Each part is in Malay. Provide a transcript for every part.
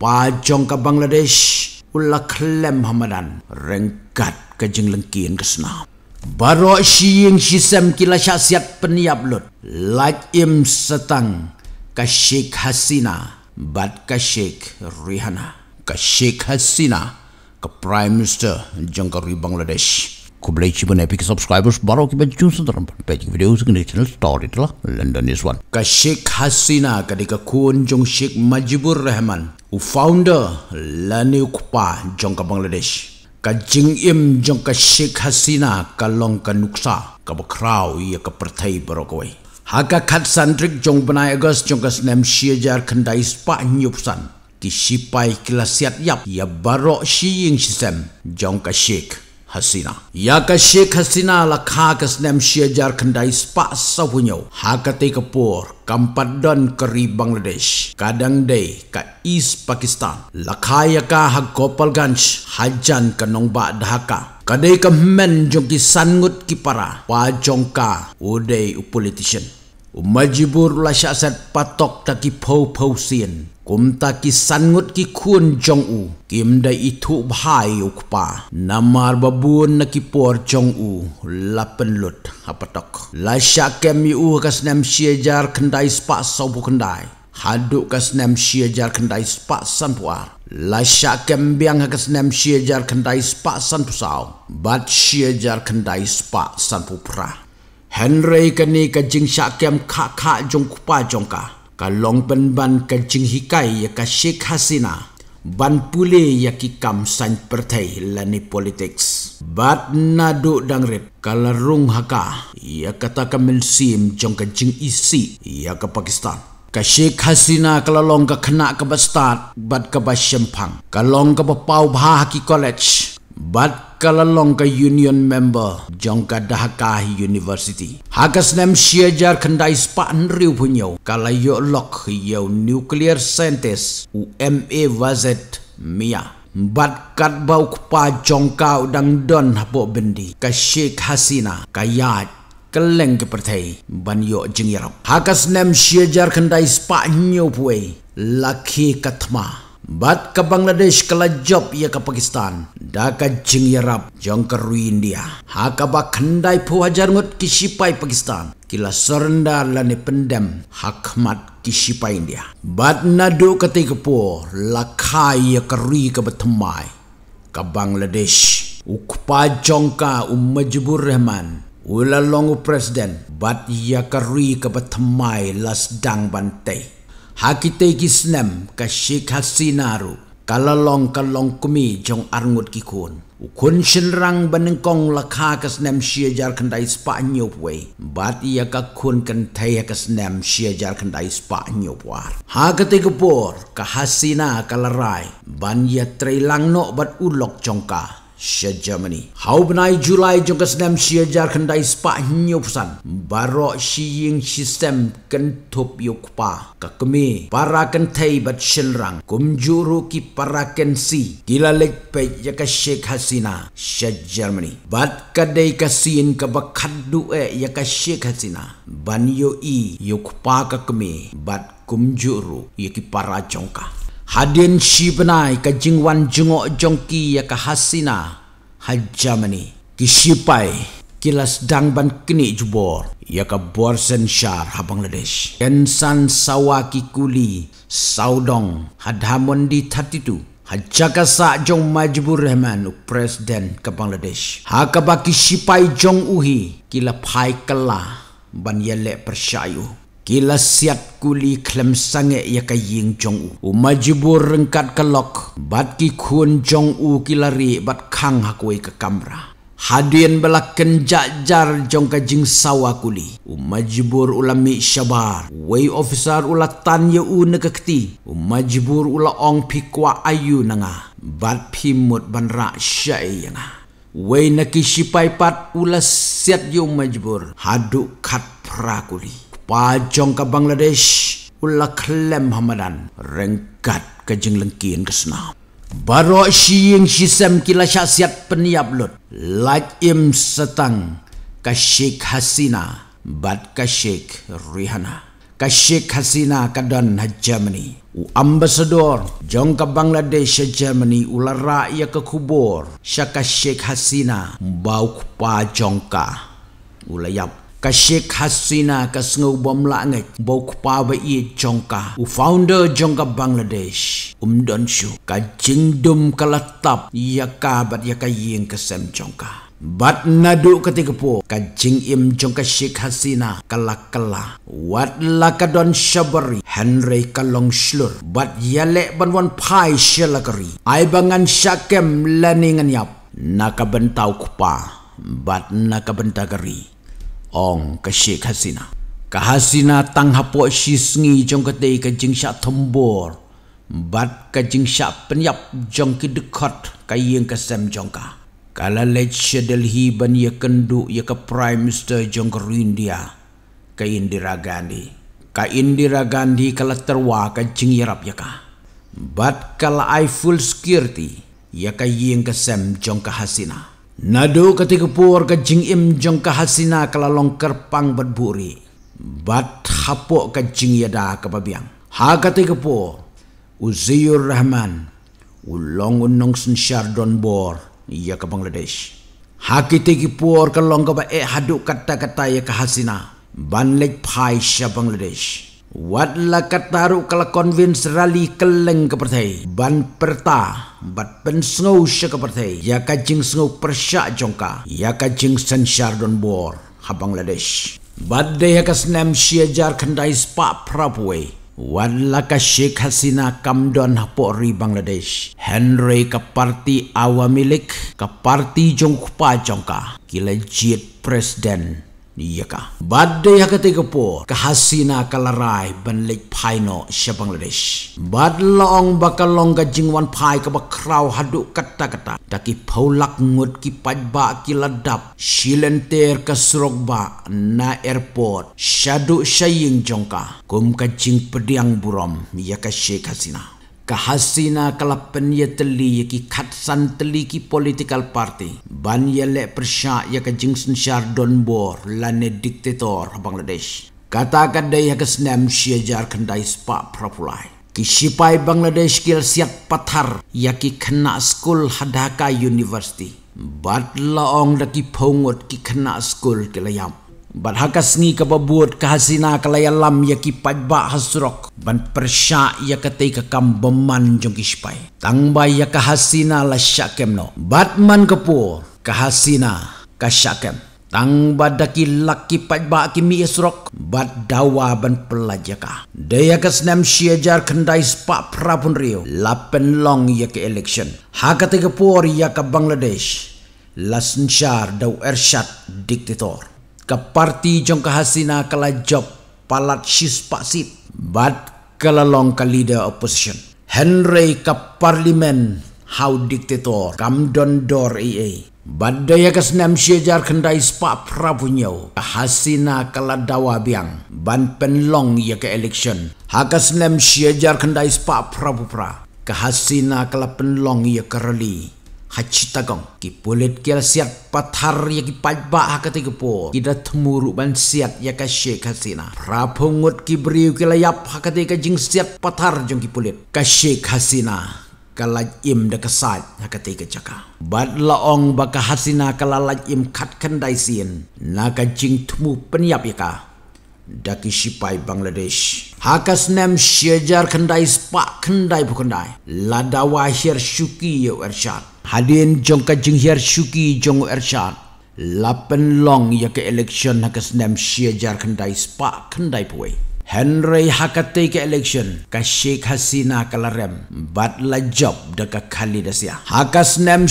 pajong ke Bangladesh, ula klem hamadan, rengkat ke jeng lengkian ke sana. Baru si yang si sem kila syasiat peniap lut, laik im setang, ke Sheikh Hasina, bat ke Sheikh Rihanna. Ke Sheikh Hasina, ke Prime Minister jeng Bangladesh. Ku cipun epic subscribers baru kita jumpa dalam pejik video segini channel story telah London is one. Ke Sheikh Hasina ketika kunjung Sheikh Majibur Rahman u founder la kupa jong bangladesh ka jing im jong sheikh hasina ka long ka nuksa ka bakrau ye ka prathai barokoi ha ka khat sandrik jong banai agos jong ka nem shejar khandai spa nyupsan ti sipai kilasiat yap ya barok shiing sistem jongka sheikh Hasina. Ya ka Sheikh Hasina la kha ka snem shejar kandai spa sabunyo. Ha ka te ka por kampad Bangladesh. Kadang day ka East Pakistan. La kha ya ka ha Gopal Ganj hajan ka nong ba dhaka. Kadai ka men jong ki sangut ki para pa jong ka uday u politician. Umajibur la syasat patok taki pau-pau sien. กุมตากิสันงดกิคุนจงอูกิมได้อิทุบไฮอุกปานามาร์บบูนนักิปอร์จงอูลาเป็นลุดฮับตกลาชักเคมีอูกัสเนมเชียจาร์คันไดสปะสอบุคันไดฮัดุกัสเนมเชียจาร์คันไดสปะสันปวารลาชักเคมบียงฮักัสเนมเชียจาร์คันไดสปะสันปุสาวบัดเชียจาร์คันไดสปะสันปุพระเฮนรีกันนี่กัจิงชักเคมคะคะจงคุปาจงกา Kalong longpen ban kancing hikai ya ka Sheikh Hasina ban pule ya ki kam sain pertai lani politics bat nadu dang rep kalarung haka ya kata ka milsim jong kancing isi ya ka Pakistan ka Sheikh Hasina kalalong ka kena ka bastat bat ka basyempang kalong ka bapau bha ki college bat kalalong ka union member jong ka dahaka university hakas nem shia jar khanda ispa anriu punyo kala yo lok yo nuclear scientist u ma wazet mia bat kat bau pa jong ka udang don hapo bendi ka sheikh hasina ka ya keleng ke pertai ban yo jingirap hakas nem shia jar khanda ispa nyo pui lakhi katma Bat ke Bangladesh ke Lajab ia ke Pakistan. Da ke ia Yarab, jong ke Rui India. Ha bak kendai pu hajar ngut ke Pakistan. Kila serenda lani pendam hakmat kisipai India. Bat nadu ke tiga pu, lakai ia ke Rui ke Betemai. Ke Bangladesh. Ukpa jong ka Umajibur Rahman. Ula longu presiden. Bat ia ke Rui ke Betemai las dang bantai. Hakite ki snem ka Sheikh Hasina ru. Kalalong kalong kumi jong arngut ki kun. Ukun shenrang kong lakha ka snem shia jar kandai spa nyop wei. Bat iya ka kun kan thaya ka snem shia jar kandai spa nyop war. Hakite ka por ka Hasina kalarai. Ban iya trey no bat ulok jong ka. Sia Germany. Hau benai Julai jangka senam sia jar kendai sepak hinyo pusan. Barok si ying sistem kentup yukpa. Kakemi para kentai bat senrang. Kumjuru ki para kensi. Gila lekpek jaka Sheikh Hasina. Sia Germany. Bat kadai kasiin kabakadu e jaka Sheikh Hasina. Ban yo i yukpa kakemi. Bat kumjuru yaki para jongka hadin shipnai ka jingwan jungo jongki ya ka hasina hajamani ki shipai kilas dangban kini jubor ya ka bor senshar habang ladesh kensan sawaki kuli saudong hadhamon di tatitu Hajaka sa jong majbur rahman u presiden ke Bangladesh. Hakabaki sipai jong uhi kila phai kala ban yele persayu. Kila siat kuli klem sange ya ka ying chong u. U majibur rengkat ka lok. Bat ki kun chong u kila ri bat kang hakwe ke kamra. Hadian bela kenjak jar jong ka jing sawa kuli. U majibur ula mi syabar. Way ofisar ula tan ya u nekekti. U majibur ula ong pi kwa ayu nanga. Bat pi mut ban rak syai yanga. Way naki syipai pat ula siat yu majibur. Haduk kat prakuli. kuli pajong ke Bangladesh ulah klem hamadan rengkat ke jeng lengkian ke sana baru si yang si sem kila syasiat peniap lut like im setang ke Sheikh Hasina bat ke Sheikh Rihanna ke Sheikh Hasina ke Don Germany u ambasador, jong ke Bangladesh ke Germany ular rakyat ke kubur syaka Sheikh Hasina bau ke pajong ka ulayap ka Sheikh Hasina ka Sungai Bom Langit bau kupawa i jongka u founder jongka Bangladesh um donshu ka jingdum ka latap ya ka bat ya ka yeng ka sem jongka bat nadu ketika po ka jing im jongka Sheikh Hasina kala kala wat la ka don shabari Henry ka shlur bat yale banwan pai shelakari ai bangan shakem laningan yap nakabentau kupa bat nakabentagari ong kasih si kasina ka tang hapo si sngi jong kete te ka jing sha thombor bat ka jing sha penyap jong ki dekat ka yeng ka sem jong ka kala let she delhi ban ya kendu ya ka prime minister jong ka india ka indira gandhi ka indira gandhi kala terwa ka jing yarap ye ka bat kala i full security ya ka yeng ka sem jong ka hasina Nadu ketika puar ke Jing Im Jong ke Hasina ke kerpang berburi. Bat hapok ke Jing Yada ke Babiang. Ha ketika puar. Uziyur Rahman. Ulong unong sen Shardon Bor. Ia ke Bangladesh. Ha ketika puar ke long ke Ba'ek haduk kata-kata ia ke Hasina. Banlik Pai Shah Bangladesh. Wat la kataru kala konvins rali keleng ke pertai. Ban perta bat pen sengau sya ke pertai. Ya kajing snow persyak jongka. Ya kajing sen syardon bor. Habang ladesh. Bat daya kasnam sya jar kendai sepak prapuwe. Wan laka Sheikh Hasina Kamdon hapori Bangladesh Henry ke parti awamilik milik ke parti Jongkupa Jongka kila jit presiden Iyaka. Badde ya ke Tegapur, kehasina kalarai ban lek paino sya Bangladesh. Badlong bakal longga jingwan pai ke bakrau haduk kata-kata. Daki paulak ngut ki pajba ki ladap, silenter ke surokba na airport, syaduk syaying jongka. Kum ke jing pediang buram, iyaka syek hasina kahasina kala penia teli ya ki katsan teli ki political party ban ya le persya ya ke jingsen syar don bor la diktator bangladesh kata ka dai ya ke snem sia kendai spa prapulai ki sipai bangladesh kil siap pathar ya ki kena school hadaka university bat la ong da ki kena school kelayam. Barhakas ni kebabuot kehasina kelayalam ya ki pajba hasrok ban persya ya ketai ke kambeman jong kispai tangba ya kehasina la syakem no batman kepo kehasina ka syakem tang badaki laki pajba ki mi esrok bad dawa ban pelajaka ya daya ke senam syajar kendai spa prapun rio lapen long ya ke election hakate ke puor ya ke bangladesh lasnshar daw ershat diktator ke parti jong ke hasina kelajop palat sis pasit bat kelalong ke leader opposition Henry ke parlimen how dictator kam don dor ee bat daya ke senam syajar kendai spa prabunyau ke hasina keladawa biang ban penlong ya ke election haka senam syajar kendai spa prabupra ke hasina kelapenlong ya ke rally Haji Tagong. Ki pulit kia siat pathar ya ki pajba ha kata ki po. Ki da temuru ban siat ya ka syek hasina. Prapungut ki beriu ki layap ha kata ka jing siat pathar jong ki pulit. Ka syek hasina. Kalaj im da kesat ha kata ka jaka. Bat laong baka hasina kalalaj im kat kandai sin. Na ka jing temu penyap ya ka. Daki Sipai Bangladesh. Hakas nem syajar kendai spak kendai bukendai. Ladawa Ladawahir syuki ya ersyat. Hadin jong kajing hiar syuki jong ersyad. Lapan long ya ke election hak senam syajar kendai spa kendai puwe. Henry hakate ke election ka Sheikh Hasina kalarem bat la job de ka kali dasia hakas nem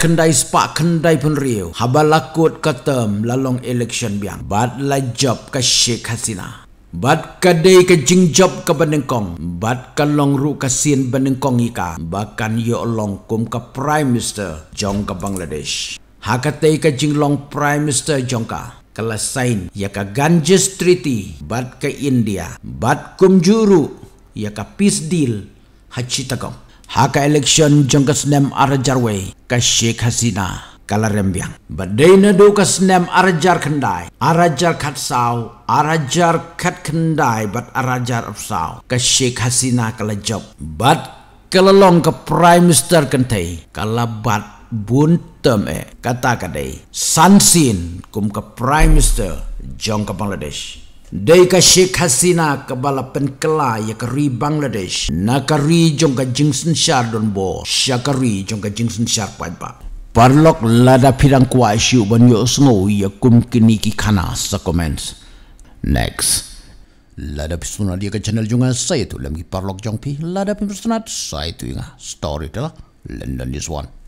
kendai spa kendai pun riu habalakut ka term lalong election biang bat la job ka Sheikh Hasina Bat kadei ke job ke benengkong. Bat ke long ru kasin benengkong ika. Bahkan yo long kum ke Prime Minister jong ke Bangladesh. Hakatei ke long Prime Minister jongka. Kelesain ya ke Ganges Treaty. Bat ke India. Bat kum juru ya ke Peace Deal. Hachitakong. Haka election jongka senem arajarwe ke Sheikh Hasina kalarembiang. Badai nado dukas nem arajar kendai, arajar kat saw, arajar kat kendai, bat arajar of saw. Kasik hasina kalajob, bat kalalong ke prime minister kentai, kan kalabat bun term eh kata kadei, sunsin kum ke prime minister jong ke bangladesh dei ka sheikh hasina ke bala pen kela ya ke ri bangladesh na ka ri jong ka jingsen shar don bo sya ka ri jong ka jingsen shar pa pa Parlok lada pirang kwa isyu ban yo sno ya kum kini ki khana sa comments. Next. Lada pisuna dia ke channel jung saya tu lem ki parlok jong pi lada pisuna saya tu inga story telah London this one.